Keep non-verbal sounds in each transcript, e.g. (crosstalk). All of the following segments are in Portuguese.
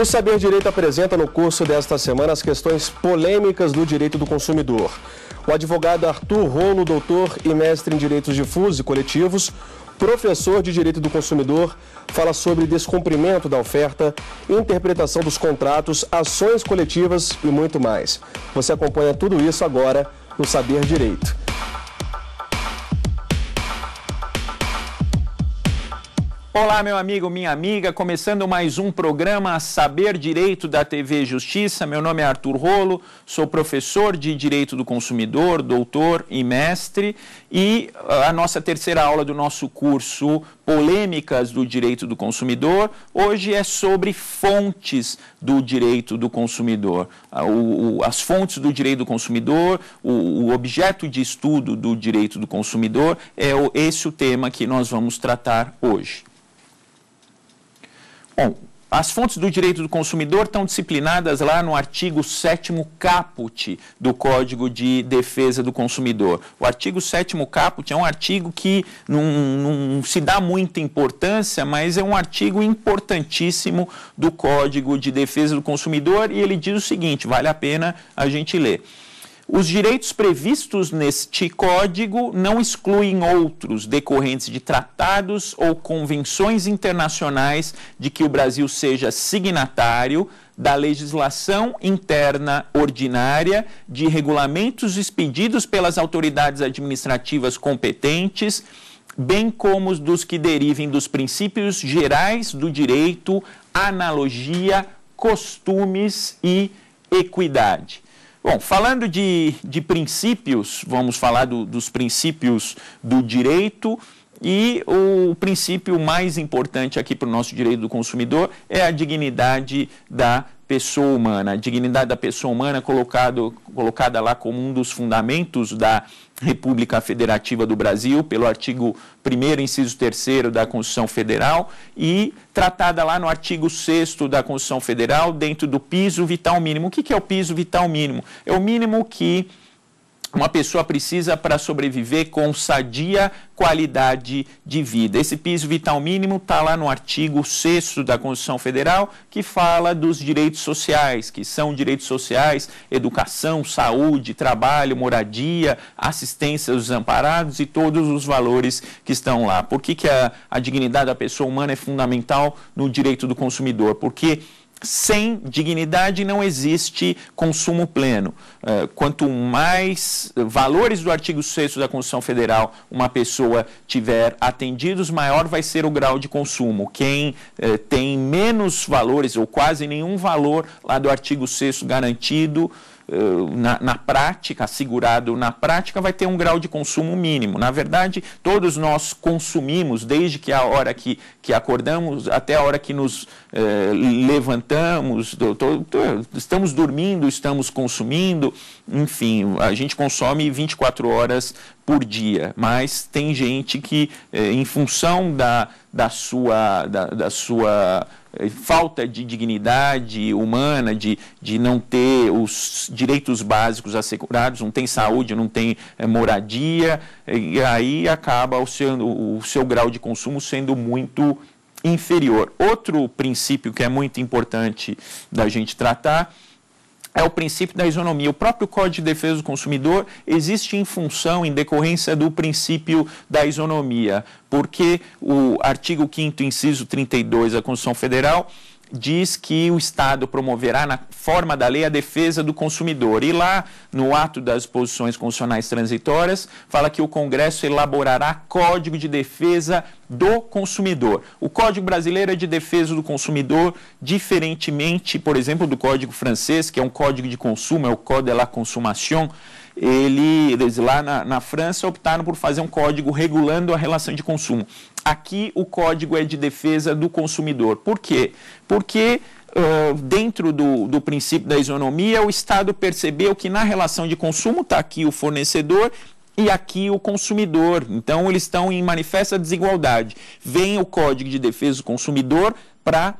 O Saber Direito apresenta no curso desta semana as questões polêmicas do direito do consumidor. O advogado Arthur Rolo, doutor e mestre em direitos difusos e coletivos, professor de direito do consumidor, fala sobre descumprimento da oferta, interpretação dos contratos, ações coletivas e muito mais. Você acompanha tudo isso agora no Saber Direito. Olá, meu amigo, minha amiga, começando mais um programa Saber Direito da TV Justiça. Meu nome é Arthur Rolo, sou professor de Direito do Consumidor, doutor e mestre, e ah, a nossa terceira aula do nosso curso Polêmicas do Direito do Consumidor hoje é sobre fontes do direito do consumidor. Ah, as fontes do direito do consumidor, o objeto de estudo do direito do consumidor, é esse o tema que nós vamos tratar hoje. Bom, as fontes do direito do consumidor estão disciplinadas lá no artigo 7 caput do Código de Defesa do Consumidor. O artigo 7 caput é um artigo que não, não, se dá muita importância, mas é um artigo importantíssimo do Código de Defesa do Consumidor e ele diz o seguinte: vale a pena a gente ler. Os direitos previstos neste código não excluem outros decorrentes de tratados ou convenções internacionais de que o Brasil seja signatário, da legislação interna ordinária, de regulamentos expedidos pelas autoridades administrativas competentes, bem como os dos que derivem dos princípios gerais do direito, analogia, costumes e equidade. Bom, falando de, de princípios, vamos falar do, dos princípios do direito. E o princípio mais importante aqui para o nosso direito do consumidor é a dignidade da pessoa humana. A dignidade da pessoa humana colocado, colocada lá como um dos fundamentos da República Federativa do Brasil, pelo artigo 1 inciso 3 da Constituição Federal e tratada lá no artigo 6 da Constituição Federal, dentro do piso vital mínimo. O que é o piso vital mínimo? É o mínimo que uma pessoa precisa para sobreviver com sadia qualidade de vida. Esse piso vital mínimo está lá no artigo 6 da Constituição Federal, que fala dos direitos sociais, que são direitos sociais, educação, saúde, trabalho, moradia, assistência dos amparados e todos os valores que estão lá. Por que, que a, a dignidade da pessoa humana é fundamental no direito do consumidor? Porque sem dignidade não existe consumo pleno. É, quanto mais valores do artigo 6 da Constituição Federal uma pessoa tiver atendidos, maior vai ser o grau de consumo. Quem é, tem menos valores ou quase nenhum valor lá do artigo 6 garantido eh, na, na, prática, assegurado na prática, vai ter um grau de consumo mínimo. Na verdade, todos nós consumimos, desde que a hora que, que acordamos até a hora que nos eh, levantamos, estamos dormindo, estamos consumindo, enfim, a gente consome 24 horas por dia, mas tem gente que, eh, em função da, da sua. Da, da sua é, falta de dignidade humana, de, de não ter os direitos básicos assegurados, não tem saúde, não tem é, moradia, é, e aí acaba o seu, o seu grau de consumo sendo muito inferior. Outro princípio que é muito importante da gente tratar é o princípio da isonomia. O próprio Código de Defesa do Consumidor existe em função, em decorrência do princípio da isonomia, porque o artigo 5 inciso 32 da Constituição Federal diz que o Estado promoverá, na forma da lei, a defesa do consumidor. E lá, no ato das posições constitucionais transitórias, fala que o Congresso elaborará Código de Defesa do Consumidor. O Código Brasileiro é de Defesa do Consumidor, diferentemente, por exemplo, do Código Francês, que é um código de consumo, é o Code de la Consommation, ele, lá na, na França optaram por fazer um código regulando a relação de consumo. Aqui o código é de defesa do consumidor. Por quê? Porque Uh, dentro do, do, princípio da isonomia, o Estado percebeu que na relação de consumo está aqui o fornecedor e aqui o consumidor. Então, eles estão em manifesta desigualdade. Vem o Código de Defesa do Consumidor para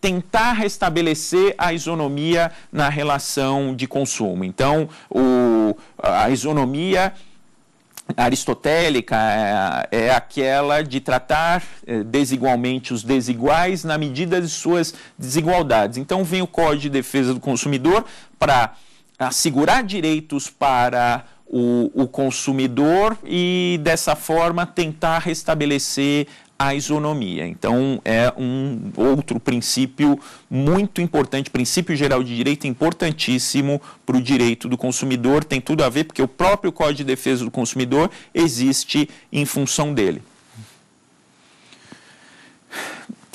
tentar restabelecer a isonomia na relação de consumo. Então, o, a isonomia aristotélica é, é aquela de tratar eh, desigualmente os desiguais na medida de suas desigualdades. Então, vem o Código de Defesa do Consumidor para assegurar direitos para o, o, consumidor e, dessa forma, tentar restabelecer a isonomia. Então, é um outro princípio muito importante, princípio geral de direito importantíssimo para o direito do consumidor. Tem tudo a ver, porque o próprio Código de Defesa do Consumidor existe em função dele.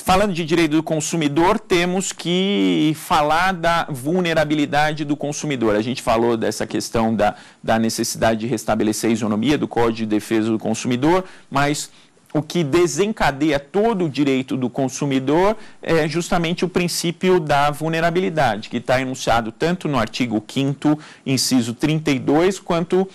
Falando de direito do consumidor, temos que falar da vulnerabilidade do consumidor. A gente falou dessa questão da, da necessidade de restabelecer a isonomia do Código de Defesa do Consumidor, mas o que desencadeia todo o direito do consumidor é justamente o princípio da vulnerabilidade, que está enunciado tanto no artigo 5, inciso 32, quanto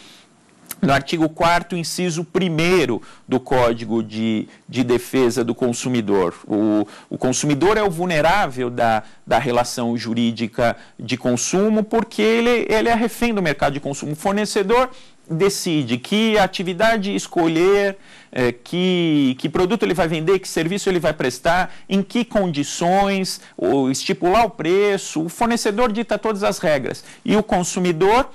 no artigo 4, inciso 1 do Código de, de Defesa do Consumidor. O, o consumidor é o vulnerável da, da relação jurídica de consumo porque ele, ele é refém do mercado de consumo. O fornecedor decide que atividade escolher, é, que, que produto ele vai vender, que serviço ele vai prestar, em que condições, ou estipular o preço, o fornecedor dita todas as regras. E o consumidor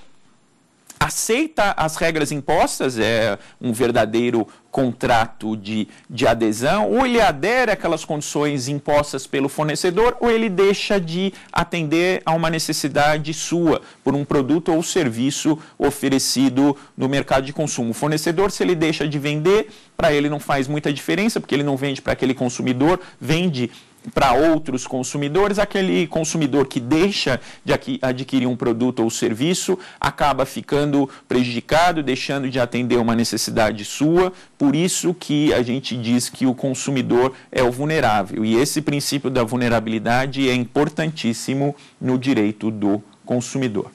aceita as regras impostas, é um verdadeiro contrato de, de adesão, ou ele adere àquelas condições impostas pelo fornecedor, ou ele deixa de atender a uma necessidade sua por um produto ou serviço oferecido no mercado de consumo. O fornecedor, se ele deixa de vender, para ele não faz muita diferença, porque ele não vende para aquele consumidor, vende para outros consumidores, aquele consumidor que deixa de adquirir um produto ou serviço acaba ficando prejudicado, deixando de atender uma necessidade sua. Por isso que a gente diz que o consumidor é o vulnerável. E esse princípio da vulnerabilidade é importantíssimo no direito do consumidor.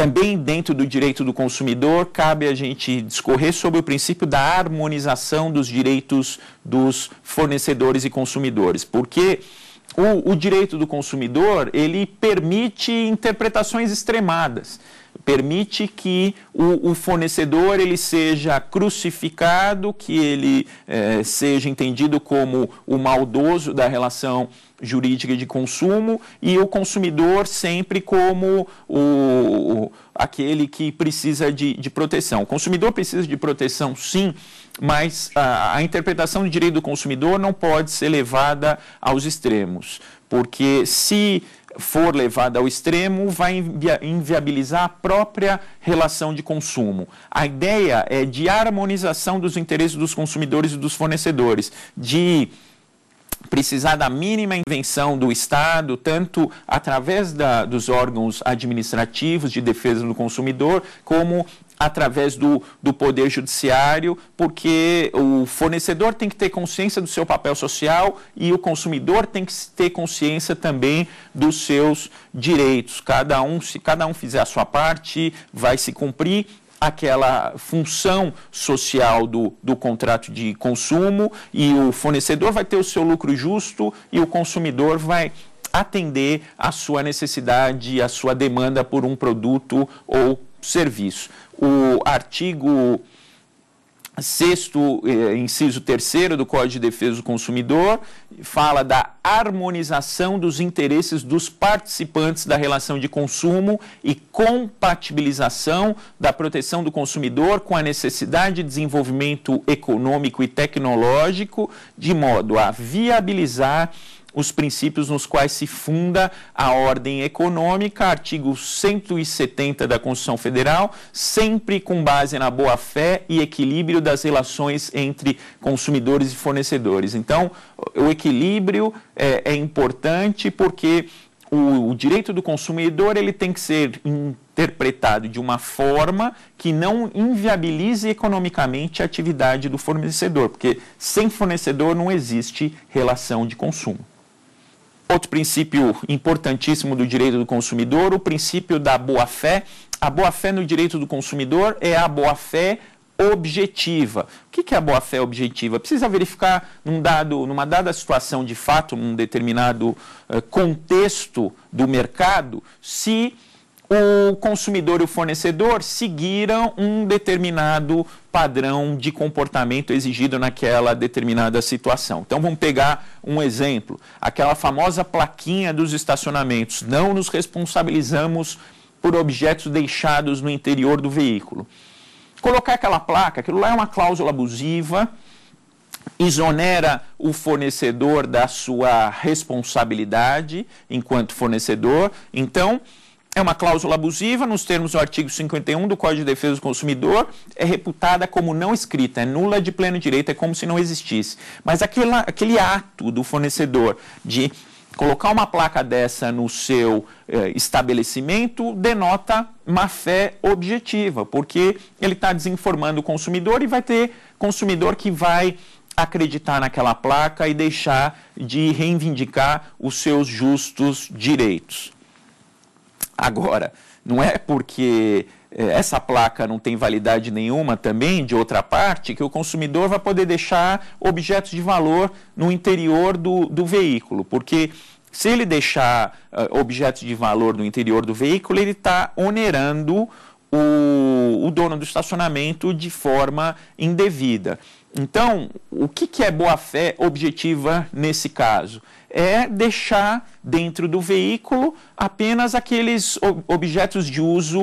Também dentro do direito do consumidor, cabe a gente discorrer sobre o princípio da harmonização dos direitos dos fornecedores e consumidores, porque o, o direito do consumidor ele permite interpretações extremadas permite que o, o, fornecedor ele seja crucificado, que ele eh, seja entendido como o maldoso da relação jurídica de consumo e o consumidor sempre como o, aquele que precisa de, de proteção. O consumidor precisa de proteção, sim, mas a, a interpretação do direito do consumidor não pode ser levada aos extremos, porque se for levada ao extremo, vai inviabilizar a própria relação de consumo. A ideia é de harmonização dos interesses dos consumidores e dos fornecedores, de precisar da mínima invenção do Estado, tanto através da, dos órgãos administrativos de defesa do consumidor, como através do, do Poder Judiciário, porque o fornecedor tem que ter consciência do seu papel social e o consumidor tem que ter consciência também dos seus direitos. Cada um, se cada um fizer a sua parte, vai se cumprir aquela função social do, do contrato de consumo e o fornecedor vai ter o seu lucro justo e o consumidor vai atender à sua necessidade, à sua demanda por um produto ou serviço. O artigo 6 eh, inciso 3 do Código de Defesa do Consumidor fala da harmonização dos interesses dos participantes da relação de consumo e compatibilização da proteção do consumidor com a necessidade de desenvolvimento econômico e tecnológico, de modo a viabilizar os princípios nos quais se funda a ordem econômica, artigo 170 da Constituição Federal, sempre com base na boa-fé e equilíbrio das relações entre consumidores e fornecedores. Então, o equilíbrio é, é importante porque o, o, direito do consumidor ele tem que ser interpretado de uma forma que não inviabilize economicamente a atividade do fornecedor, porque sem fornecedor não existe relação de consumo. Outro princípio importantíssimo do direito do consumidor, o princípio da boa-fé. A boa-fé no direito do consumidor é a boa-fé objetiva. O que é a boa-fé objetiva? Precisa verificar num dado, numa dada situação de fato, num determinado eh, contexto do mercado, se o consumidor e o fornecedor seguiram um determinado padrão de comportamento exigido naquela determinada situação. Então vamos pegar um exemplo, aquela famosa plaquinha dos estacionamentos, não nos responsabilizamos por objetos deixados no interior do veículo. Colocar aquela placa, aquilo lá é uma cláusula abusiva, isonera o fornecedor da sua responsabilidade enquanto fornecedor. Então, é uma cláusula abusiva, nos termos do artigo 51 do Código de Defesa do Consumidor, é reputada como não escrita, é nula de pleno direito, é como se não existisse. Mas aquele, aquele ato do fornecedor de colocar uma placa dessa no seu eh, estabelecimento denota má fé objetiva, porque ele está desinformando o consumidor e vai ter consumidor que vai acreditar naquela placa e deixar de reivindicar os seus justos direitos. Agora, não é porque eh, essa placa não tem validade nenhuma também, de outra parte, que o consumidor vai poder deixar objetos de valor no interior do, do veículo, porque se ele deixar uh, objetos de valor no interior do veículo, ele está onerando o, o, dono do estacionamento de forma indevida. Então, o que, que é boa-fé objetiva nesse caso? é deixar dentro do veículo apenas aqueles objetos de uso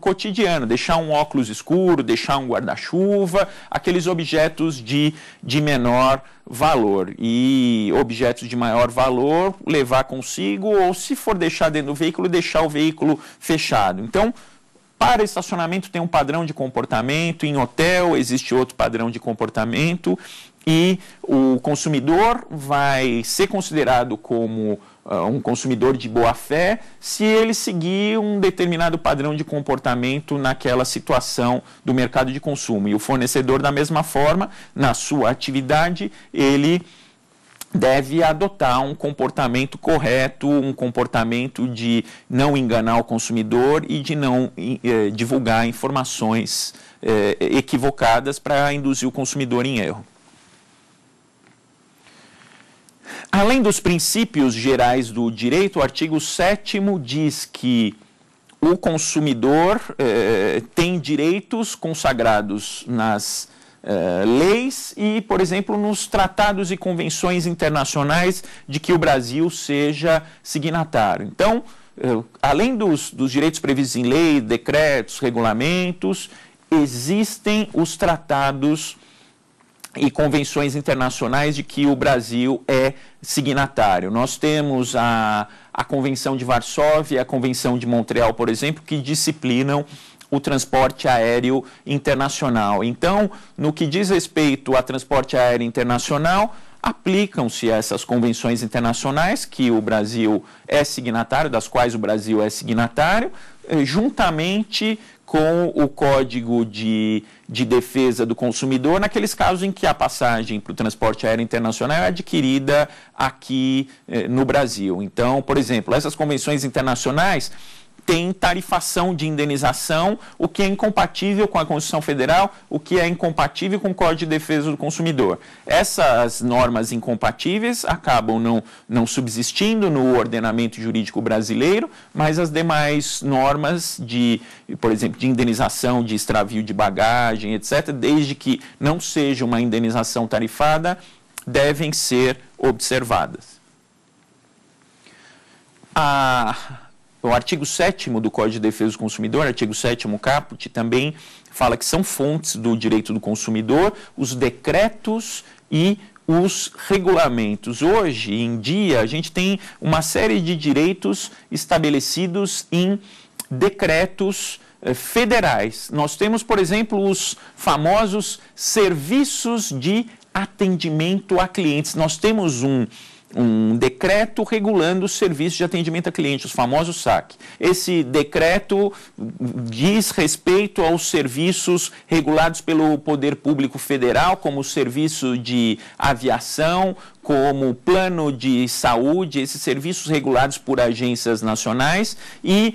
cotidiano, deixar um óculos escuro, deixar um guarda-chuva, aqueles objetos de, de menor valor. E objetos de maior valor levar consigo, ou se for deixar dentro do veículo, deixar o veículo fechado. Então, para estacionamento tem um padrão de comportamento, em hotel existe outro padrão de comportamento, e o consumidor vai ser considerado como uh, um consumidor de boa fé se ele seguir um determinado padrão de comportamento naquela situação do mercado de consumo. E o fornecedor, da mesma forma, na sua atividade, ele deve adotar um comportamento correto, um comportamento de não enganar o consumidor e de não eh, divulgar informações eh, equivocadas para induzir o consumidor em erro. Além dos princípios gerais do direito, o artigo 7 diz que o consumidor eh, tem direitos consagrados nas eh, leis e, por exemplo, nos tratados e convenções internacionais de que o Brasil seja signatário. Então, eh, além dos, dos direitos previstos em lei, decretos, regulamentos, existem os tratados e convenções internacionais de que o Brasil é signatário. Nós temos a, a Convenção de Varsóvia e a Convenção de Montreal, por exemplo, que disciplinam o transporte aéreo internacional. Então, no que diz respeito a transporte aéreo internacional, aplicam-se essas convenções internacionais que o Brasil é signatário, das quais o Brasil é signatário, eh, juntamente com o Código de, de Defesa do Consumidor, naqueles casos em que a passagem para o transporte aéreo internacional é adquirida aqui eh, no Brasil. Então, por exemplo, essas convenções internacionais tem tarifação de indenização, o que é incompatível com a Constituição Federal, o que é incompatível com o Código de Defesa do Consumidor. Essas normas incompatíveis acabam não, não subsistindo no ordenamento jurídico brasileiro, mas as demais normas de, por exemplo, de indenização de extravio de bagagem, etc., desde que não seja uma indenização tarifada, devem ser observadas. A ah, o artigo 7 do Código de Defesa do Consumidor, artigo 7 caput, também fala que são fontes do direito do consumidor os decretos e os regulamentos. Hoje em dia, a gente tem uma série de direitos estabelecidos em decretos eh, federais. Nós temos, por exemplo, os famosos serviços de atendimento a clientes. Nós temos um um decreto regulando os serviços de atendimento a cliente, os famosos SAC. Esse decreto diz respeito aos serviços regulados pelo Poder Público Federal, como o serviço de aviação, como o plano de saúde, esses serviços regulados por agências nacionais e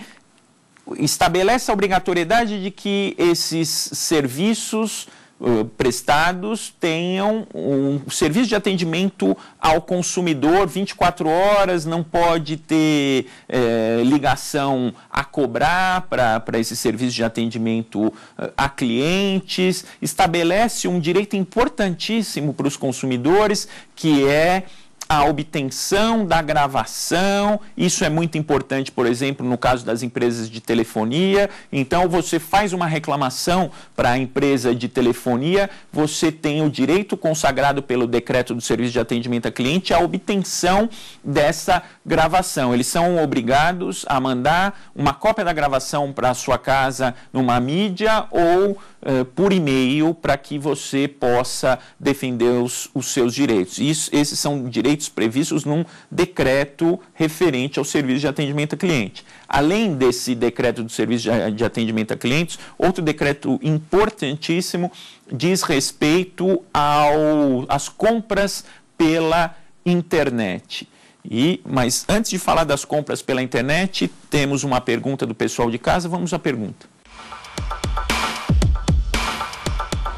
estabelece a obrigatoriedade de que esses serviços eh, prestados tenham um serviço de atendimento ao consumidor 24 horas, não pode ter eh, ligação a cobrar para esse serviço de atendimento eh, a clientes, estabelece um direito importantíssimo para os consumidores que é a obtenção da gravação, isso é muito importante, por exemplo, no caso das empresas de telefonia. Então, você faz uma reclamação para a empresa de telefonia, você tem o direito consagrado pelo decreto do Serviço de Atendimento a Cliente à obtenção dessa gravação. Eles são obrigados a mandar uma cópia da gravação para a sua casa numa mídia ou eh, por e-mail para que você possa defender os, os seus direitos. Isso, esses são direitos previstos num decreto referente ao serviço de atendimento a cliente. Além desse decreto do serviço de, de atendimento a clientes, outro decreto importantíssimo diz respeito ao, às compras pela internet. E, mas antes de falar das compras pela internet, temos uma pergunta do pessoal de casa. Vamos à pergunta.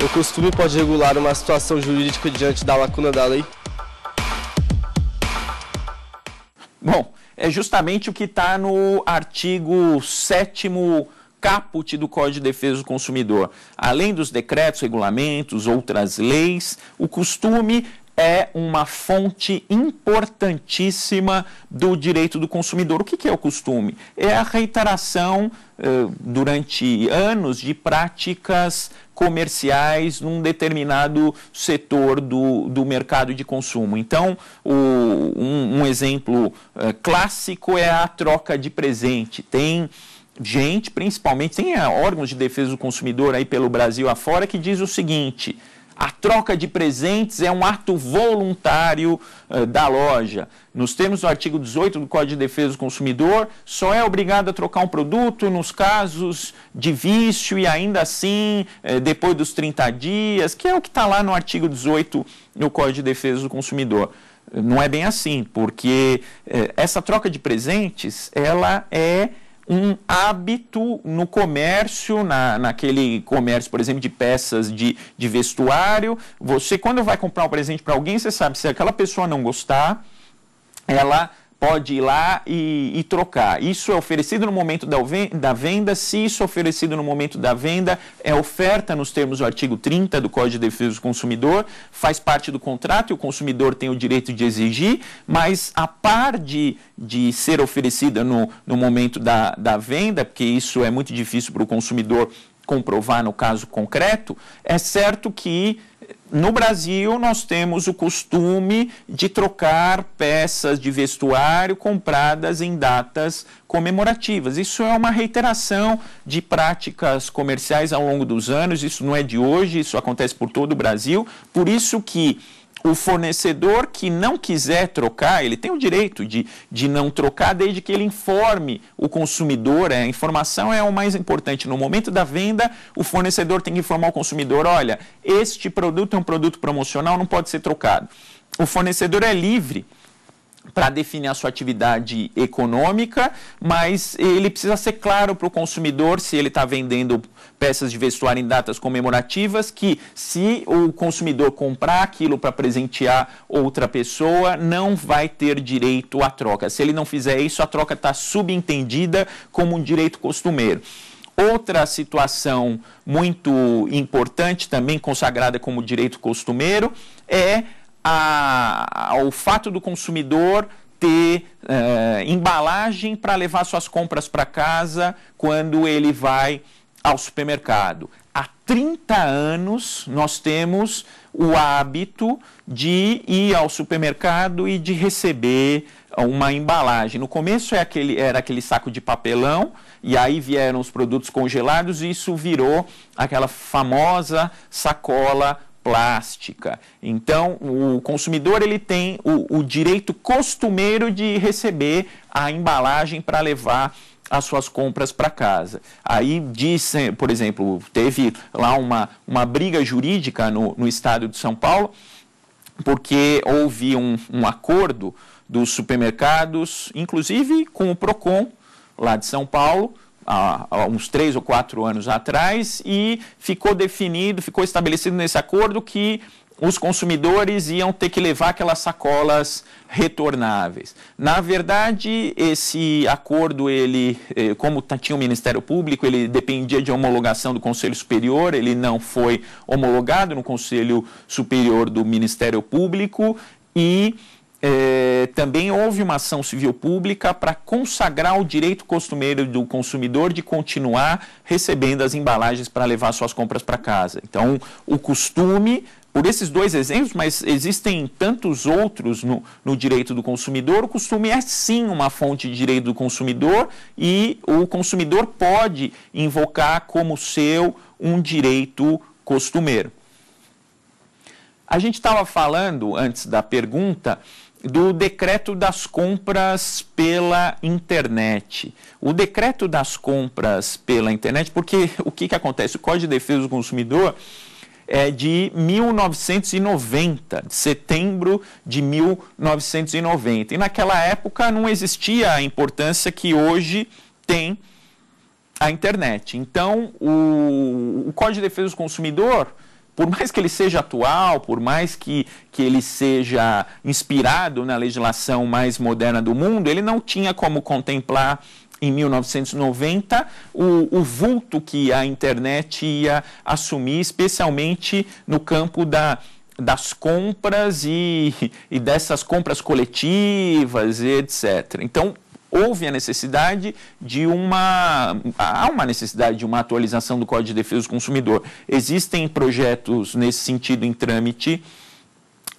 O costume pode regular uma situação jurídica diante da lacuna da lei? Bom, é justamente o que está no artigo 7 caput do Código de Defesa do Consumidor. Além dos decretos, regulamentos, outras leis, o costume é uma fonte importantíssima do direito do consumidor. O que é o costume? É a reiteração eh, durante anos de práticas comerciais num determinado setor do, do mercado de consumo. Então, o, um, um, exemplo eh, clássico é a troca de presente. Tem gente, principalmente, tem órgãos de defesa do consumidor aí pelo Brasil afora que diz o seguinte a troca de presentes é um ato voluntário eh, da loja. Nos termos do artigo 18 do Código de Defesa do Consumidor, só é obrigado a trocar um produto nos casos de vício e ainda assim eh, depois dos 30 dias, que é o que está lá no artigo 18 do Código de Defesa do Consumidor. Não é bem assim, porque eh, essa troca de presentes ela é um hábito no comércio, na, naquele comércio, por exemplo, de peças de, de vestuário. Você, quando vai comprar um presente para alguém, você sabe se aquela pessoa não gostar, ela pode ir lá e, e, trocar. Isso é oferecido no momento da venda. Se isso é oferecido no momento da venda, é oferta nos termos do artigo 30 do Código de Defesa do Consumidor, faz parte do contrato e o consumidor tem o direito de exigir, mas a par de, de ser oferecida no, no momento da, da venda, porque isso é muito difícil para o consumidor comprovar no caso concreto, é certo que no Brasil, nós temos o costume de trocar peças de vestuário compradas em datas comemorativas. Isso é uma reiteração de práticas comerciais ao longo dos anos, isso não é de hoje, isso acontece por todo o Brasil. Por isso que o fornecedor que não quiser trocar, ele tem o direito de, de não trocar, desde que ele informe o consumidor. É, a informação é o mais importante. No momento da venda, o fornecedor tem que informar o consumidor: olha, este produto é um produto promocional, não pode ser trocado. O fornecedor é livre para definir a sua atividade econômica, mas ele precisa ser claro para o consumidor se ele está vendendo peças de vestuário em datas comemorativas, que se o consumidor comprar aquilo para presentear outra pessoa, não vai ter direito à troca. Se ele não fizer isso, a troca está subentendida como um direito costumeiro. Outra situação muito importante, também consagrada como direito costumeiro, é a, ao fato do consumidor ter eh, embalagem para levar suas compras para casa quando ele vai ao supermercado. Há 30 anos nós temos o hábito de ir ao supermercado e de receber uma embalagem. No começo é aquele, era aquele saco de papelão, e aí vieram os produtos congelados, e isso virou aquela famosa sacola plástica. Então, o consumidor ele tem o, o direito costumeiro de receber a embalagem para levar as suas compras para casa. Aí dizem, por exemplo, teve lá uma, uma briga jurídica no, no estado de São Paulo, porque houve um, um acordo dos supermercados, inclusive com o PROCON lá de São Paulo, há, há uns três ou quatro anos atrás e ficou definido, ficou estabelecido nesse acordo que os consumidores iam ter que levar aquelas sacolas retornáveis. Na verdade, esse acordo, ele, eh, como tinha o Ministério Público, ele dependia de homologação do Conselho Superior, ele não foi homologado no Conselho Superior do Ministério Público e é, também houve uma ação civil pública para consagrar o direito costumeiro do consumidor de continuar recebendo as embalagens para levar suas compras para casa. Então, o costume por esses dois exemplos, mas existem tantos outros no, no, direito do consumidor, o costume é sim uma fonte de direito do consumidor e o consumidor pode invocar como seu um direito costumeiro. A gente estava falando antes da pergunta do decreto das compras pela internet. O decreto das compras pela internet, porque o que, que acontece? O Código de Defesa do Consumidor é de 1990, de setembro de 1990. E naquela época não existia a importância que hoje tem a internet. Então, o, o Código de Defesa do Consumidor por mais que ele seja atual, por mais que, que ele seja inspirado na legislação mais moderna do mundo, ele não tinha como contemplar em 1990 o, o vulto que a internet ia assumir, especialmente no campo da das compras e, e dessas compras coletivas e etc. Então, houve a necessidade de uma há uma necessidade de uma atualização do Código de Defesa do Consumidor. Existem projetos nesse sentido em trâmite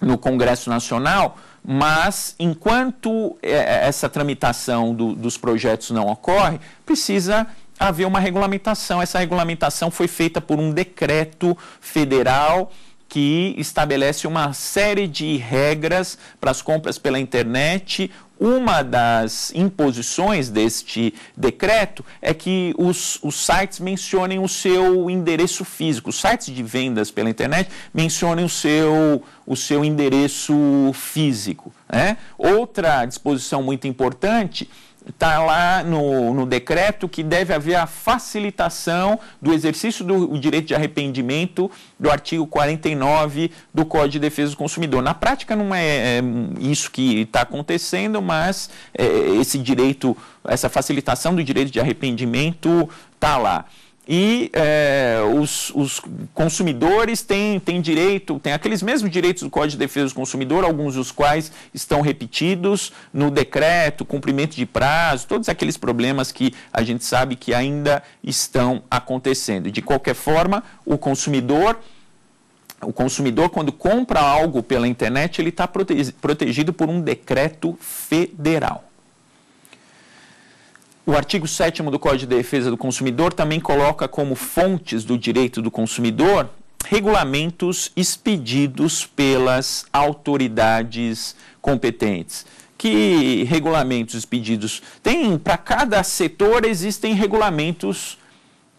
no Congresso Nacional, mas enquanto é, é, essa tramitação do, dos projetos não ocorre, precisa haver uma regulamentação. Essa regulamentação foi feita por um decreto federal que estabelece uma série de regras para as compras pela internet, uma das imposições deste decreto é que os, os sites mencionem o seu endereço físico, os sites de vendas pela internet mencionem o seu, o seu endereço físico. Né? Outra disposição muito importante está lá no, no, decreto que deve haver a facilitação do exercício do direito de arrependimento do artigo 49 do Código de Defesa do Consumidor. Na prática, não é, é isso que está acontecendo, mas é, esse direito, essa facilitação do direito de arrependimento está lá e é, os, os, consumidores têm, têm direito, têm aqueles mesmos direitos do Código de Defesa do Consumidor, alguns dos quais estão repetidos no decreto, cumprimento de prazo, todos aqueles problemas que a gente sabe que ainda estão acontecendo. De qualquer forma, o consumidor. O consumidor, quando compra algo pela internet, ele está protegido por um decreto federal. O artigo 7 do Código de Defesa do Consumidor também coloca como fontes do direito do consumidor regulamentos expedidos pelas autoridades competentes. Que regulamentos expedidos? Tem, para cada setor existem regulamentos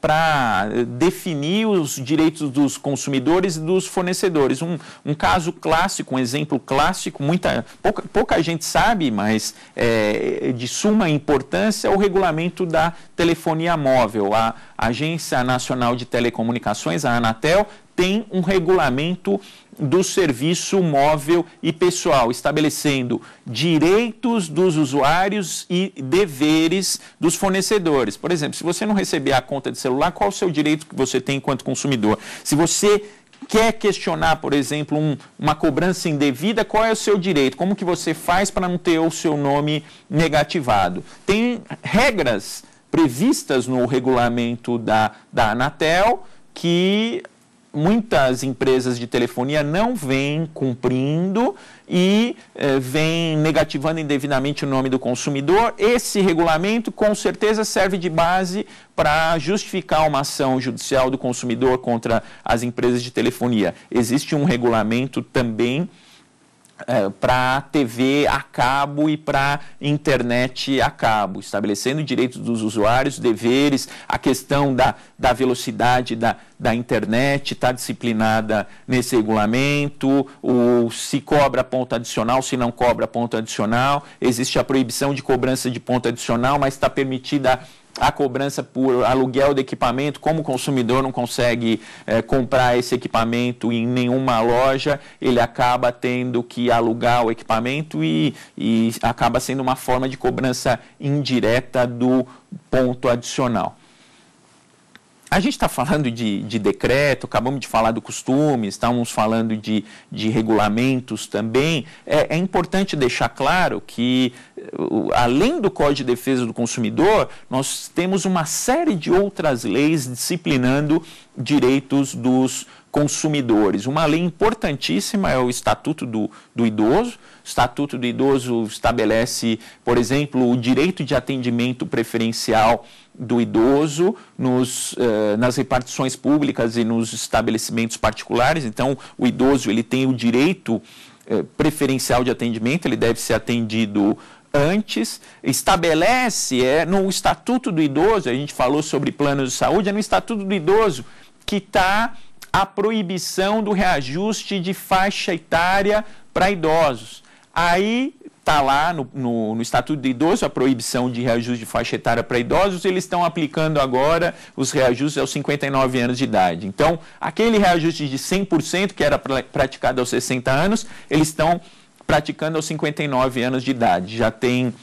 para eh, definir os direitos dos consumidores e dos fornecedores. Um, um caso clássico, um exemplo clássico, muita, pouca, pouca gente sabe, mas é, de suma importância, é o regulamento da telefonia móvel. A Agência Nacional de Telecomunicações, a Anatel, tem um regulamento do serviço móvel e pessoal, estabelecendo direitos dos usuários e deveres dos fornecedores. Por exemplo, se você não receber a conta de celular, qual o seu direito que você tem enquanto consumidor? Se você quer questionar, por exemplo, um, uma cobrança indevida, qual é o seu direito? Como que você faz para não ter o seu nome negativado? Tem regras previstas no regulamento da, da Anatel que muitas empresas de telefonia não vêm cumprindo e eh, vêm negativando indevidamente o nome do consumidor. Esse regulamento, com certeza, serve de base para justificar uma ação judicial do consumidor contra as empresas de telefonia. Existe um regulamento também é, para TV a cabo e para internet a cabo, estabelecendo direitos dos usuários, deveres, a questão da, da velocidade da, da internet está disciplinada nesse regulamento, o, se cobra ponto adicional, se não cobra ponto adicional, existe a proibição de cobrança de ponto adicional, mas está permitida a cobrança por aluguel de equipamento, como o consumidor não consegue é, comprar esse equipamento em nenhuma loja, ele acaba tendo que alugar o equipamento e, e acaba sendo uma forma de cobrança indireta do ponto adicional a gente está falando de, de, decreto, acabamos de falar do costume, estávamos falando de, de regulamentos também. É, é, importante deixar claro que, eh, além do Código de Defesa do Consumidor, nós temos uma série de outras leis disciplinando direitos dos consumidores. Uma lei importantíssima é o Estatuto do, do Idoso. O Estatuto do Idoso estabelece, por exemplo, o direito de atendimento preferencial do idoso nos, eh, nas repartições públicas e nos estabelecimentos particulares. Então, o idoso ele tem o direito eh, preferencial de atendimento, ele deve ser atendido antes, estabelece é, no Estatuto do Idoso, a gente falou sobre planos de saúde, é no Estatuto do Idoso que está a proibição do reajuste de faixa etária para idosos. Aí está lá no, no, no, Estatuto de Idoso a proibição de reajuste de faixa etária para idosos, eles estão aplicando agora os reajustes aos 59 anos de idade. Então, aquele reajuste de 100% que era praticado aos 60 anos, eles estão praticando aos 59 anos de idade. Já tem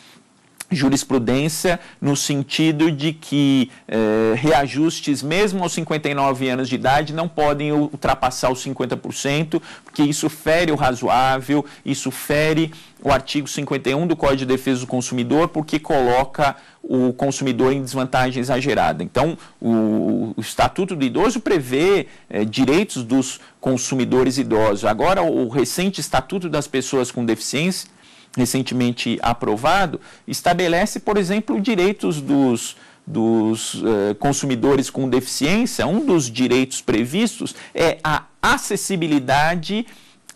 jurisprudência no sentido de que eh, reajustes, mesmo aos 59 anos de idade, não podem ultrapassar os 50%, porque isso fere o razoável, isso fere o artigo 51 do Código de Defesa do Consumidor, porque coloca o consumidor em desvantagem exagerada. Então, o, o Estatuto do Idoso prevê eh, direitos dos consumidores idosos. Agora, o recente Estatuto das Pessoas com Deficiência recentemente aprovado, estabelece, por exemplo, direitos dos, dos eh, consumidores com deficiência. Um dos direitos previstos é a acessibilidade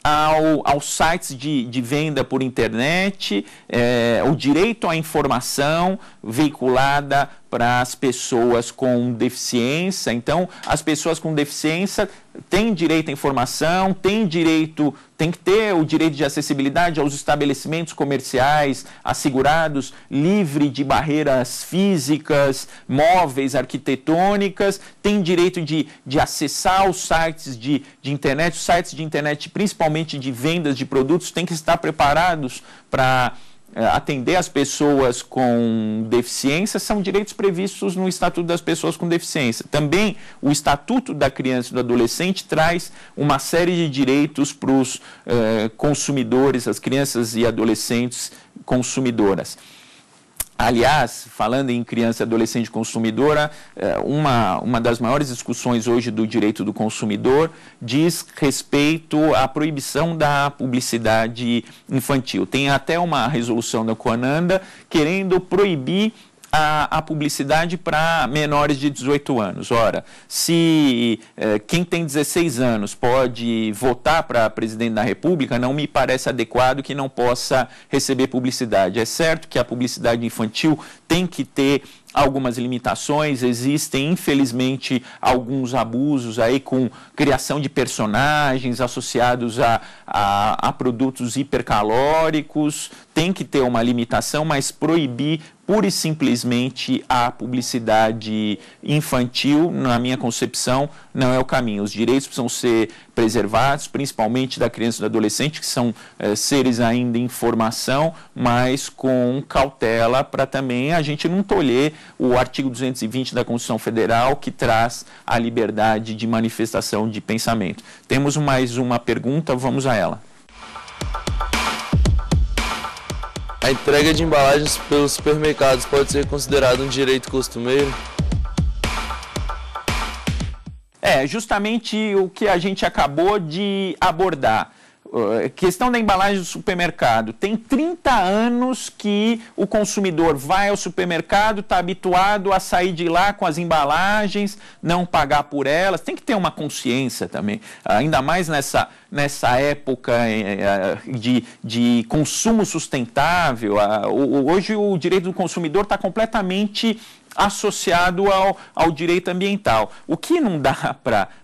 ao, aos sites de, de venda por internet, é, o direito à informação veiculada para as pessoas com deficiência. Então, as pessoas com deficiência têm direito à informação, têm direito, tem que ter o direito de acessibilidade aos estabelecimentos comerciais assegurados, livre de barreiras físicas, móveis, arquitetônicas, tem direito de, de acessar os sites de, de internet, os sites de internet, principalmente de vendas de produtos, têm que estar preparados para é, atender as pessoas com deficiência são direitos previstos no Estatuto das Pessoas com Deficiência. Também o Estatuto da Criança e do Adolescente traz uma série de direitos para os eh, é, consumidores, as crianças e adolescentes consumidoras. Aliás, falando em criança e adolescente consumidora, eh, uma, uma das maiores discussões hoje do direito do consumidor diz respeito à proibição da publicidade infantil. Tem até uma resolução da Coananda querendo proibir a, a publicidade para menores de 18 anos. Ora, se eh, quem tem 16 anos pode votar para presidente da República, não me parece adequado que não possa receber publicidade. É certo que a publicidade infantil tem que ter algumas limitações, existem infelizmente alguns abusos aí com criação de personagens associados a, a, a, produtos hipercalóricos, tem que ter uma limitação, mas proibir pura e simplesmente a publicidade infantil, na minha concepção, não é o caminho. Os direitos precisam ser preservados, principalmente da criança e do adolescente, que são é, seres ainda em formação, mas com cautela para também a gente não tolher o artigo 220 da Constituição Federal, que traz a liberdade de manifestação de pensamento. Temos mais uma pergunta, vamos a ela. A entrega de embalagens pelos supermercados pode ser considerada um direito costumeiro? É, justamente o que a gente acabou de abordar. Eh, questão da embalagem do supermercado. Tem 30 anos que o consumidor vai ao supermercado, está habituado a sair de lá com as embalagens, não pagar por elas. Tem que ter uma consciência também, ainda mais nessa, nessa época eh, eh, de, de consumo sustentável. Ah, hoje o direito do consumidor está completamente associado ao, ao direito ambiental. O que não dá (laughs)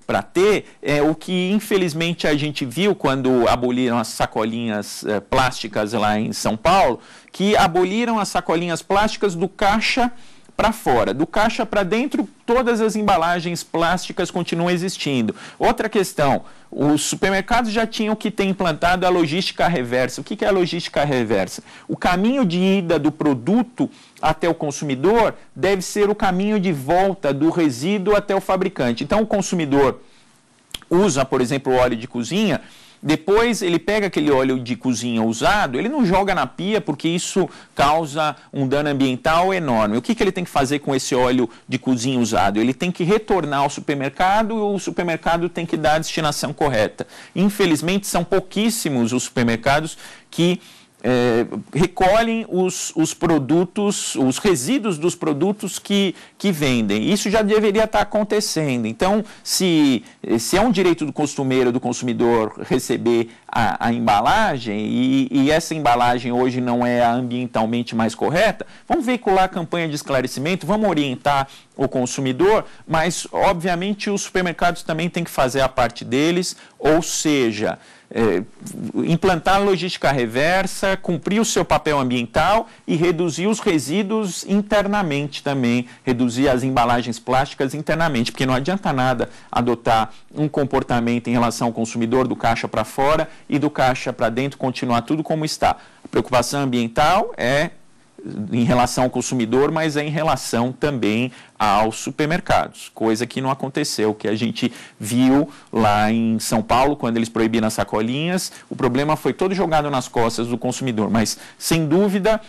para ter é o que, infelizmente, a gente viu quando aboliram as sacolinhas eh, plásticas lá em São Paulo, que aboliram as sacolinhas plásticas do caixa para fora. Do caixa para dentro, todas as embalagens plásticas continuam existindo. Outra questão, os supermercados já tinham que ter implantado a logística reversa. O que é a logística reversa? O caminho de ida do produto até o consumidor deve ser o caminho de volta do resíduo até o fabricante. Então, o consumidor usa, por exemplo, o óleo de cozinha depois ele pega aquele óleo de cozinha usado, ele não joga na pia porque isso causa um dano ambiental enorme. O que, que ele tem que fazer com esse óleo de cozinha usado? Ele tem que retornar ao supermercado e o supermercado tem que dar a destinação correta. Infelizmente, são pouquíssimos os supermercados que é, recolhem os, os produtos, os resíduos dos produtos que, que vendem. Isso já deveria estar acontecendo. Então, se, se é um direito do costumeiro, do consumidor, receber a, a embalagem, e, e, essa embalagem hoje não é ambientalmente mais correta, vamos veicular a campanha de esclarecimento, vamos orientar o consumidor, mas, obviamente, os supermercados também têm que fazer a parte deles, ou seja, é, implantar logística reversa, cumprir o seu papel ambiental e reduzir os resíduos internamente também, reduzir as embalagens plásticas internamente, porque não adianta nada adotar um comportamento em relação ao consumidor do caixa para fora e do caixa para dentro continuar tudo como está. A preocupação ambiental é em relação ao consumidor, mas é em relação também aos supermercados, coisa que não aconteceu, que a gente viu lá em São Paulo, quando eles proibiram as sacolinhas, o problema foi todo jogado nas costas do consumidor, mas sem dúvida.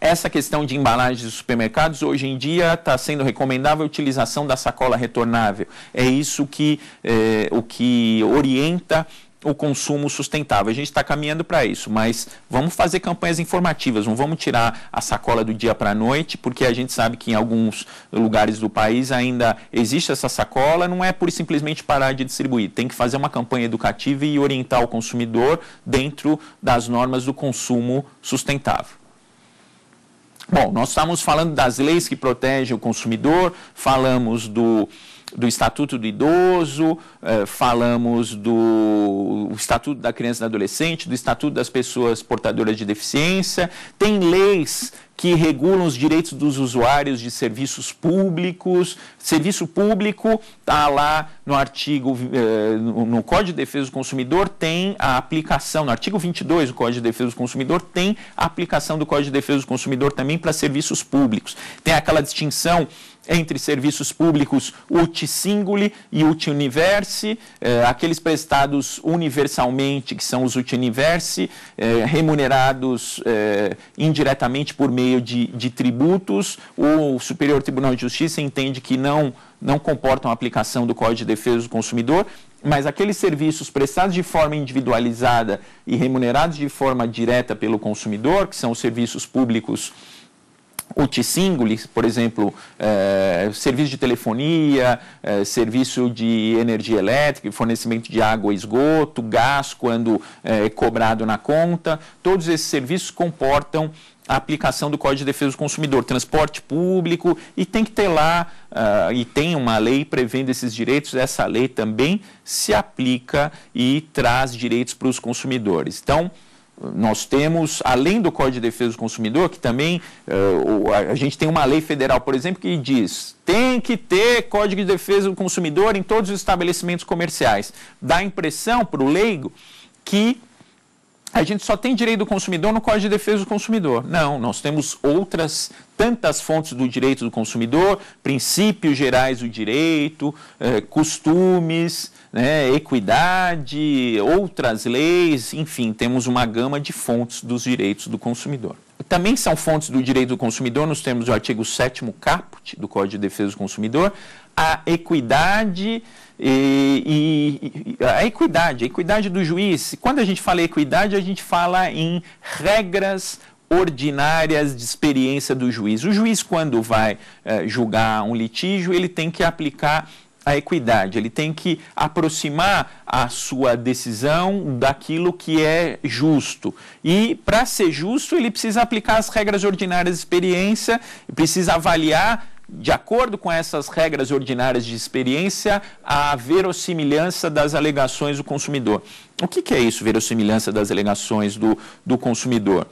Essa questão de embalagens dos supermercados, hoje em dia está sendo recomendável a utilização da sacola retornável. É isso que, é, o que orienta o consumo sustentável. A gente está caminhando para isso, mas vamos fazer campanhas informativas, não vamos tirar a sacola do dia para a noite, porque a gente sabe que em alguns lugares do país ainda existe essa sacola, não é por simplesmente parar de distribuir, tem que fazer uma campanha educativa e orientar o consumidor dentro das normas do consumo sustentável. Bom, nós estamos falando das leis que protegem o consumidor, falamos do do Estatuto do Idoso, eh, falamos do Estatuto da Criança e do Adolescente, do Estatuto das Pessoas Portadoras de Deficiência, tem leis que regulam os direitos dos usuários de serviços públicos. Serviço público está lá no artigo, eh, no Código de Defesa do Consumidor, tem a aplicação, no artigo 22 do Código de Defesa do Consumidor, tem a aplicação do Código de Defesa do Consumidor também para serviços públicos. Tem aquela distinção entre serviços públicos ut singuli e ut universe, eh, aqueles prestados universalmente, que são os ut universe, eh, remunerados eh, indiretamente por meio de, de tributos. O Superior Tribunal de Justiça entende que não não comportam a aplicação do Código de Defesa do Consumidor, mas aqueles serviços prestados de forma individualizada e remunerados de forma direta pelo consumidor, que são os serviços públicos Utsingulis, por exemplo, é, serviço de telefonia, é, serviço de energia elétrica, fornecimento de água e esgoto, gás quando é cobrado na conta, todos esses serviços comportam a aplicação do Código de Defesa do Consumidor, transporte público, e tem que ter lá, uh, e tem uma lei prevendo esses direitos, essa lei também se aplica e traz direitos para os consumidores. Então, nós temos, além do Código de Defesa do Consumidor, que também uh, a gente tem uma lei federal, por exemplo, que diz tem que ter Código de Defesa do Consumidor em todos os estabelecimentos comerciais. Dá a impressão para o leigo que a gente só tem direito do consumidor no Código de Defesa do Consumidor. Não, nós temos outras tantas fontes do direito do consumidor, princípios gerais do direito, eh, costumes, né, equidade, outras leis, enfim, temos uma gama de fontes dos direitos do consumidor. Também são fontes do direito do consumidor, nos termos do artigo 7 caput do Código de Defesa do Consumidor, a equidade e, e, a equidade, a equidade do juiz. Quando a gente fala equidade, a gente fala em regras ordinárias de experiência do juiz. O juiz, quando vai eh, julgar um litígio, ele tem que aplicar a equidade, ele tem que aproximar a sua decisão daquilo que é justo. E para ser justo, ele precisa aplicar as regras ordinárias de experiência, precisa avaliar de acordo com essas regras ordinárias de experiência, a verossimilhança das alegações do consumidor. O que, que é isso, verossimilhança das alegações do, do consumidor?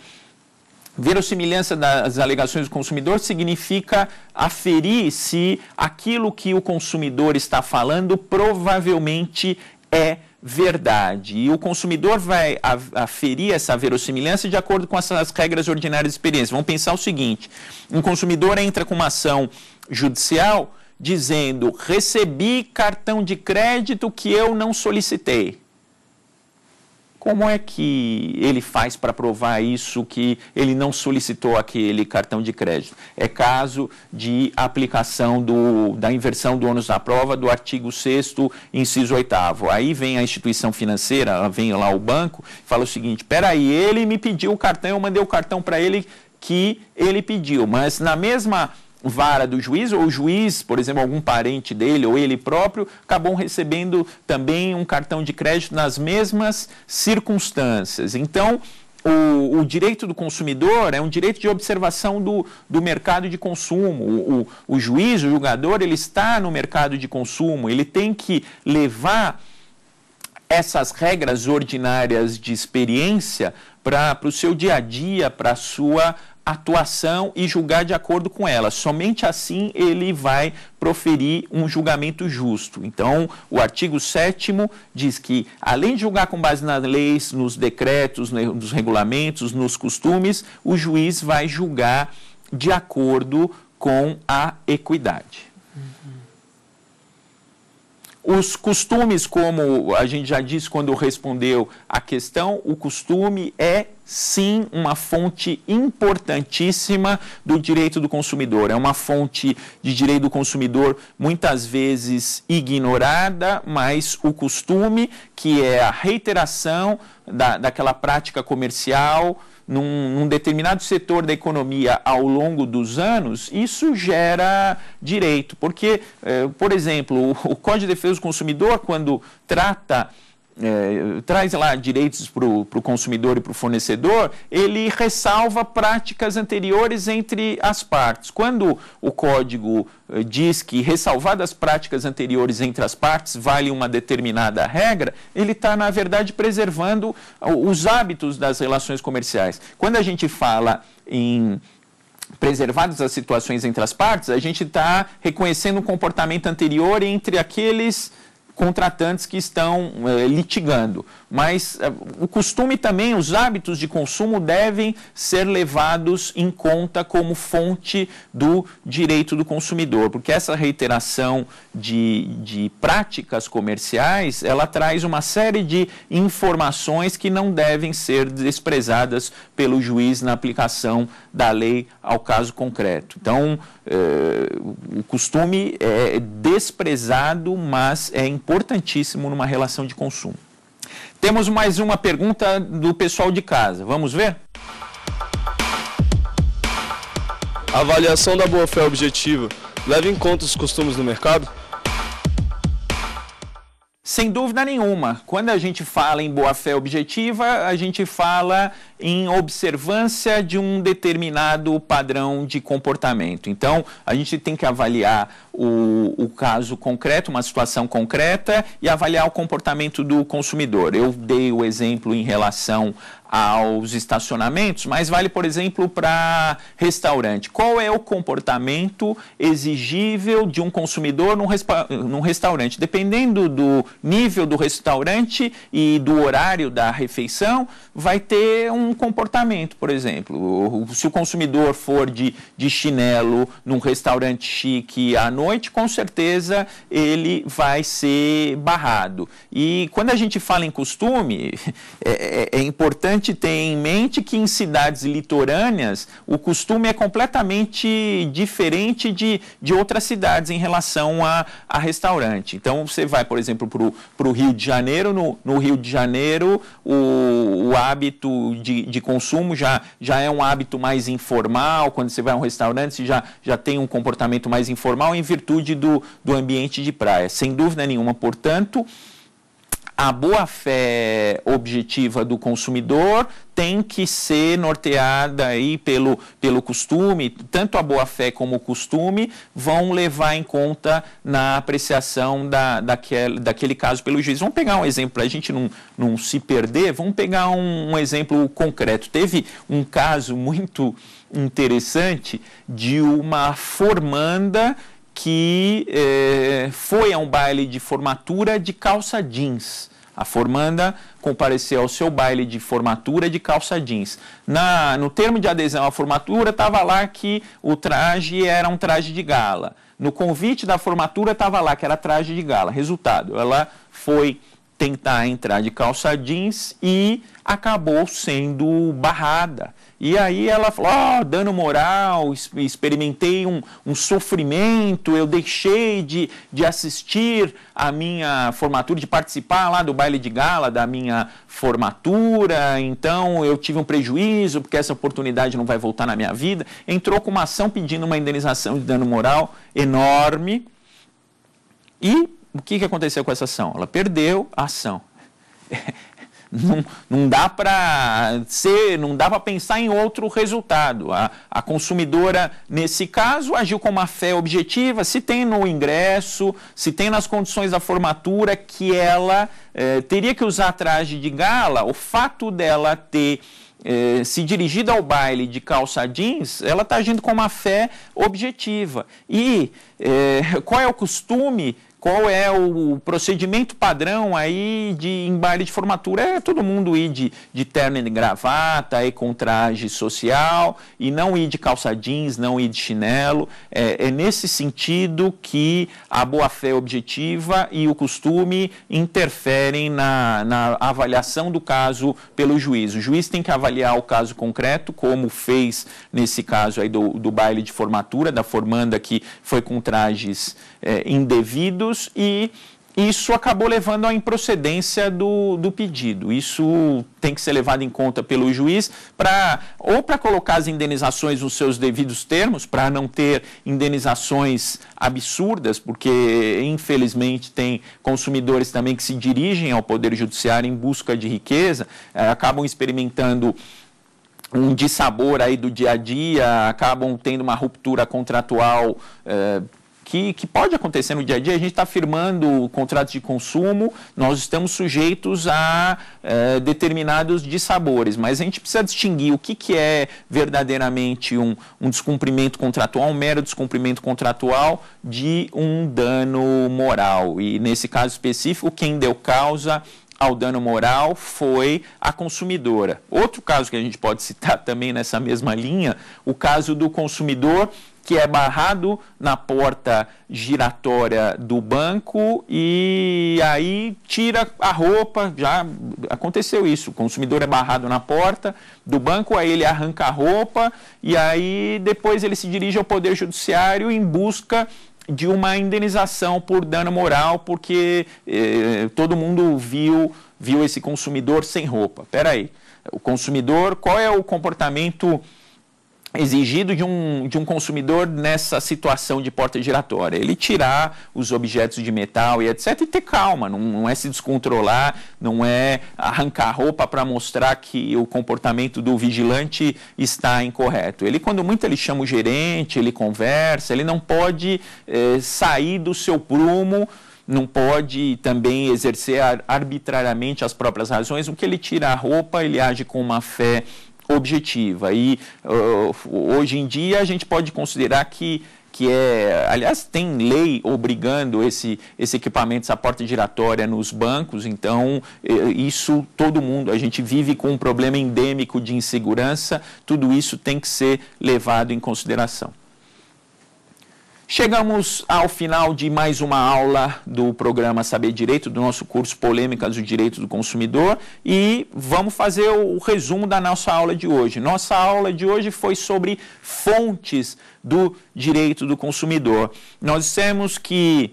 Verossimilhança das alegações do consumidor significa aferir se aquilo que o consumidor está falando provavelmente é verdade. E o consumidor vai aferir essa verossimilhança de acordo com essas regras ordinárias de experiência. Vamos pensar o seguinte: um consumidor entra com uma ação judicial dizendo recebi cartão de crédito que eu não solicitei. Como é que ele faz para provar isso que ele não solicitou aquele cartão de crédito? É caso de aplicação do, da inversão do ônus da prova do artigo 6 inciso 8 Aí vem a instituição financeira, vem lá o banco, fala o seguinte: peraí, ele me pediu o cartão, eu mandei o cartão para ele que ele pediu, mas na mesma vara do juiz, ou o juiz, por exemplo, algum parente dele ou ele próprio, acabam recebendo também um cartão de crédito nas mesmas circunstâncias. Então, o, o, direito do consumidor é um direito de observação do, do mercado de consumo. O, o, o juiz, o julgador, ele está no mercado de consumo, ele tem que levar essas regras ordinárias de experiência para o seu dia a dia, para a sua atuação e julgar de acordo com ela. Somente assim ele vai proferir um julgamento justo. Então, o artigo 7 diz que, além de julgar com base nas leis, nos decretos, né, nos regulamentos, nos costumes, o juiz vai julgar de acordo com a equidade. Os costumes, como a gente já disse quando respondeu a questão, o costume é sim uma fonte importantíssima do direito do consumidor. É uma fonte de direito do consumidor muitas vezes ignorada, mas o costume, que é a reiteração da, daquela prática comercial num, num determinado setor da economia ao longo dos anos, isso gera direito. Porque, eh, por exemplo, o Código de Defesa do Consumidor, quando trata é, traz lá direitos para o consumidor e para o fornecedor, ele ressalva práticas anteriores entre as partes. Quando o código eh, diz que ressalvadas práticas anteriores entre as partes vale uma determinada regra, ele está, na verdade, preservando ah, os hábitos das relações comerciais. Quando a gente fala em preservadas as situações entre as partes, a gente está reconhecendo o comportamento anterior entre aqueles contratantes que estão eh, litigando. Mas eh, o costume também, os hábitos de consumo devem ser levados em conta como fonte do direito do consumidor, porque essa reiteração de, de práticas comerciais, ela traz uma série de informações que não devem ser desprezadas pelo juiz na aplicação da lei ao caso concreto. Então, eh, o costume é desprezado, mas é importante importantíssimo numa relação de consumo. Temos mais uma pergunta do pessoal de casa. Vamos ver? A avaliação da boa-fé objetiva leva em conta os costumes do mercado? Sem dúvida nenhuma, quando a gente fala em boa-fé objetiva, a gente fala em observância de um determinado padrão de comportamento. Então, a gente tem que avaliar o, o, caso concreto, uma situação concreta, e avaliar o comportamento do consumidor. Eu dei o exemplo em relação aos estacionamentos, mas vale, por exemplo, para restaurante. Qual é o comportamento exigível de um consumidor num, num, restaurante? Dependendo do nível do restaurante e do horário da refeição, vai ter um comportamento, por exemplo. Se o consumidor for de, de chinelo num restaurante chique à noite, com certeza ele vai ser barrado. E quando a gente fala em costume, (laughs) é, é, é importante importante ter em mente que em cidades litorâneas o costume é completamente diferente de, de outras cidades em relação a, a restaurante. Então você vai, por exemplo, para o Rio de Janeiro, no, no Rio de Janeiro o, o hábito de, de consumo já, já é um hábito mais informal, quando você vai a um restaurante você já, já tem um comportamento mais informal em virtude do, do ambiente de praia. Sem dúvida nenhuma, portanto, a boa-fé objetiva do consumidor tem que ser norteada aí pelo, pelo costume, tanto a boa-fé como o costume vão levar em conta na apreciação da, daquele, daquele caso pelo juiz. Vamos pegar um exemplo, para a gente não, não se perder, vamos pegar um, um exemplo concreto. Teve um caso muito interessante de uma formanda que eh, foi a um baile de formatura de calça jeans. A formanda compareceu ao seu baile de formatura de calça jeans. Na, no termo de adesão à formatura, estava lá que o traje era um traje de gala. No convite da formatura, estava lá que era traje de gala. Resultado, ela foi tentar entrar de calça jeans e acabou sendo barrada. E aí ela falou: ó, oh, dano moral, experimentei um, um sofrimento, eu deixei de, de assistir a minha formatura, de participar lá do baile de gala da minha formatura, então eu tive um prejuízo porque essa oportunidade não vai voltar na minha vida. Entrou com uma ação pedindo uma indenização de dano moral enorme. E o que, que aconteceu com essa ação? Ela perdeu a ação. (laughs) não, não dá para ser, não dá para pensar em outro resultado. A, a consumidora, nesse caso, agiu com uma fé objetiva, se tem no ingresso, se tem nas condições da formatura que ela eh, teria que usar traje de gala, o fato dela ter eh, se dirigida ao baile de calça jeans, ela está agindo com uma fé objetiva. E eh, qual é o costume qual é o procedimento padrão aí de em baile de formatura? É todo mundo ir de, de terno e gravata, ir com traje social e não ir de calça jeans, não ir de chinelo. É, é nesse sentido que a boa-fé objetiva e o costume interferem na, na avaliação do caso pelo juiz. O juiz tem que avaliar o caso concreto, como fez nesse caso aí do, do baile de formatura, da formanda que foi com trajes é, indevidos filhos e isso acabou levando à improcedência do, do pedido. Isso tem que ser levado em conta pelo juiz para ou para colocar as indenizações nos seus devidos termos, para não ter indenizações absurdas, porque infelizmente tem consumidores também que se dirigem ao poder judiciário em busca de riqueza, eh, acabam experimentando um dissabor aí do dia a dia, acabam tendo uma ruptura contratual eh, que, que pode acontecer no dia a dia. A gente está firmando contratos de consumo, nós estamos sujeitos a uh, determinados dissabores, mas a gente precisa distinguir o que, que é verdadeiramente um, um descumprimento contratual, um mero descumprimento contratual, de um dano moral. E nesse caso específico, quem deu causa ao dano moral foi a consumidora. Outro caso que a gente pode citar (laughs) também nessa mesma linha, o caso do consumidor que é barrado na porta giratória do banco e aí tira a roupa. Já aconteceu isso: o consumidor é barrado na porta do banco, aí ele arranca a roupa e aí depois ele se dirige ao Poder Judiciário em busca de uma indenização por dano moral, porque eh, todo mundo viu, viu esse consumidor sem roupa. Peraí, o consumidor, qual é o comportamento exigido de um, de um consumidor nessa situação de porta giratória. Ele tirar os objetos de metal e etc. e ter calma, não, não é se descontrolar, não é arrancar roupa para mostrar que o comportamento do vigilante está incorreto. Ele, quando muito, ele chama o gerente, ele conversa, ele não pode eh, sair do seu prumo não pode também exercer arbitrariamente as próprias razões. O que ele tira a roupa, ele age com uma fé objetiva. E uh, hoje em dia a gente pode considerar que que é, aliás, tem lei obrigando esse, esse equipamento, essa porta giratória nos bancos, então eh, isso todo mundo, a gente vive com um problema endêmico de insegurança, tudo isso tem que ser levado em consideração. Chegamos ao final de mais uma aula do programa Saber Direito, do nosso curso Polêmicas do Direito do Consumidor, e vamos fazer o resumo da nossa aula de hoje. Nossa aula de hoje foi sobre fontes do direito do consumidor. Nós dissemos que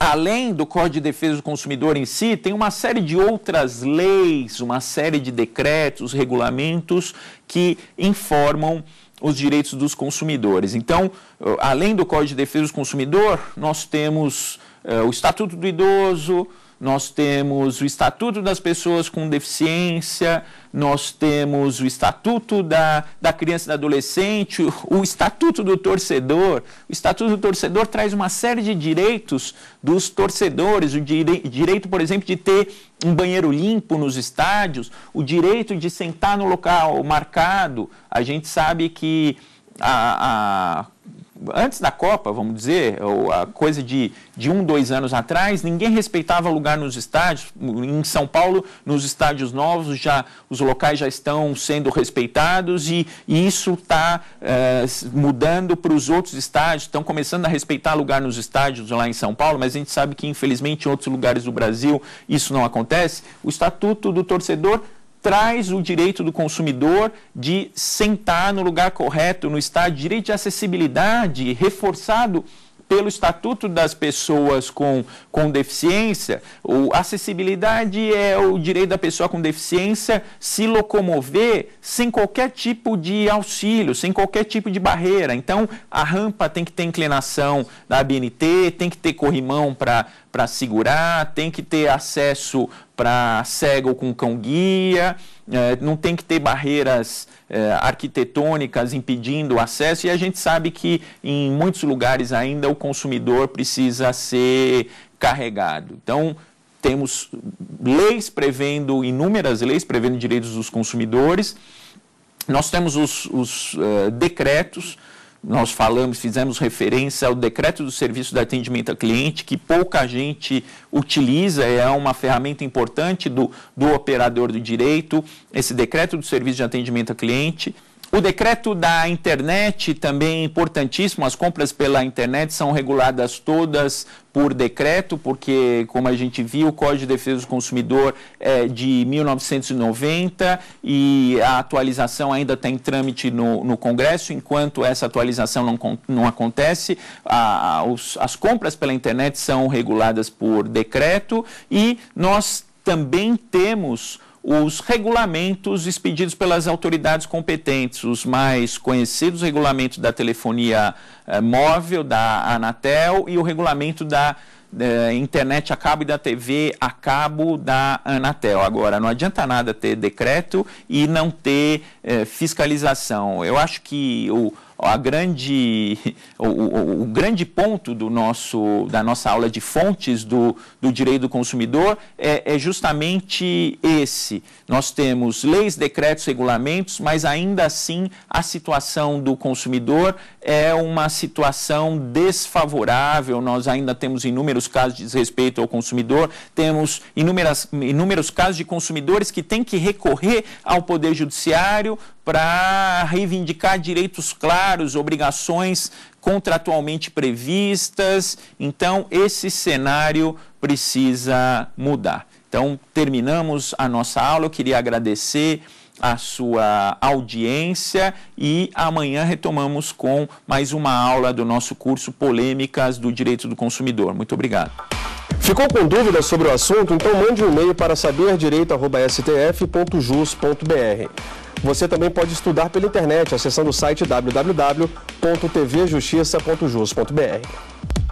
além do Código de Defesa do Consumidor em si, tem uma série de outras leis, uma série de decretos, regulamentos que informam os direitos dos consumidores. Então, eh, além do Código de Defesa do Consumidor, nós temos uh, o Estatuto do Idoso, nós temos o Estatuto das Pessoas com Deficiência, nós temos o Estatuto da, da Criança e da Adolescente, o, Estatuto do Torcedor. O Estatuto do Torcedor traz uma série de direitos dos torcedores, o dire direito, por exemplo, de ter um banheiro limpo nos estádios, o direito de sentar no local marcado. A gente sabe que a, a antes da Copa, vamos dizer, ou a coisa de, de um, dois anos atrás, ninguém respeitava lugar nos estádios. Em São Paulo, nos estádios novos, já os locais já estão sendo respeitados e, e isso está é, eh, mudando para os outros estádios. Estão começando a respeitar lugar nos estádios lá em São Paulo, mas a gente sabe que, infelizmente, em outros lugares do Brasil isso não acontece. O estatuto do torcedor traz o direito do consumidor de sentar no lugar correto, no estádio, direito de acessibilidade reforçado pelo Estatuto das Pessoas com, com Deficiência, o, acessibilidade é o direito da pessoa com deficiência se locomover sem qualquer tipo de auxílio, sem qualquer tipo de barreira. Então, a rampa tem que ter inclinação da BNT tem que ter corrimão para para segurar, tem que ter acesso para cego com cão guia, é, não tem que ter barreiras é, arquitetônicas impedindo o acesso, e a gente sabe que em muitos lugares ainda o consumidor precisa ser carregado. Então, temos leis prevendo, inúmeras leis prevendo direitos dos consumidores, nós temos os, os uh, decretos nós falamos, fizemos referência ao decreto do serviço de atendimento a cliente, que pouca gente utiliza, é uma ferramenta importante do, do operador do direito, esse decreto do serviço de atendimento a cliente. O decreto da internet também é importantíssimo. As compras pela internet são reguladas todas por decreto, porque, como a gente viu, o Código de Defesa do Consumidor é de 1990 e a atualização ainda está em trâmite no, no Congresso. Enquanto essa atualização não, não acontece, a, os, as compras pela internet são reguladas por decreto e nós também temos os regulamentos expedidos pelas autoridades competentes, os mais conhecidos, o regulamento da telefonia eh, móvel da Anatel e o regulamento da eh, internet a cabo e da TV a cabo da Anatel. Agora, não adianta nada ter decreto e não ter eh, fiscalização. Eu acho que o a grande, o, o, o, grande ponto do nosso, da nossa aula de fontes do, do direito do consumidor é, é justamente esse. Nós temos leis, decretos, regulamentos, mas ainda assim a situação do consumidor é uma situação desfavorável. Nós ainda temos inúmeros casos de desrespeito ao consumidor, temos inúmeras, inúmeros casos de consumidores que têm que recorrer ao Poder Judiciário para reivindicar direitos claros honorários, obrigações contratualmente previstas. Então, esse cenário precisa mudar. Então, terminamos a nossa aula. Eu queria agradecer a sua audiência e amanhã retomamos com mais uma aula do nosso curso Polêmicas do Direito do Consumidor. Muito obrigado. Ficou com dúvidas sobre o assunto? Então mande um e-mail para saberdireito.stf.jus.br. Você também pode estudar pela internet acessando o site www.tvjustiça.jus.br.